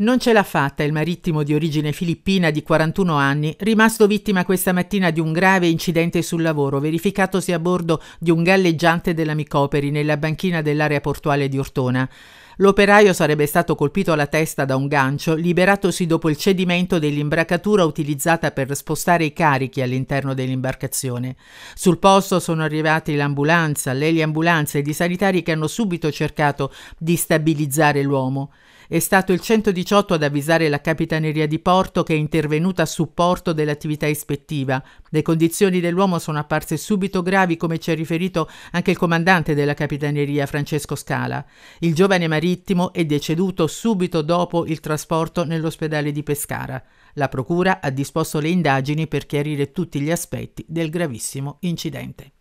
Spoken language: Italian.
Non ce l'ha fatta il marittimo di origine filippina di 41 anni, rimasto vittima questa mattina di un grave incidente sul lavoro verificatosi a bordo di un galleggiante della Micoperi nella banchina dell'area portuale di Ortona. L'operaio sarebbe stato colpito alla testa da un gancio, liberatosi dopo il cedimento dell'imbracatura utilizzata per spostare i carichi all'interno dell'imbarcazione. Sul posto sono arrivati l'ambulanza, le eliambulanze ed i sanitari che hanno subito cercato di stabilizzare l'uomo. È stato il 118 18 ad avvisare la Capitaneria di Porto che è intervenuta a supporto dell'attività ispettiva. Le condizioni dell'uomo sono apparse subito gravi, come ci ha riferito anche il comandante della Capitaneria, Francesco Scala. Il giovane marittimo è deceduto subito dopo il trasporto nell'ospedale di Pescara. La Procura ha disposto le indagini per chiarire tutti gli aspetti del gravissimo incidente.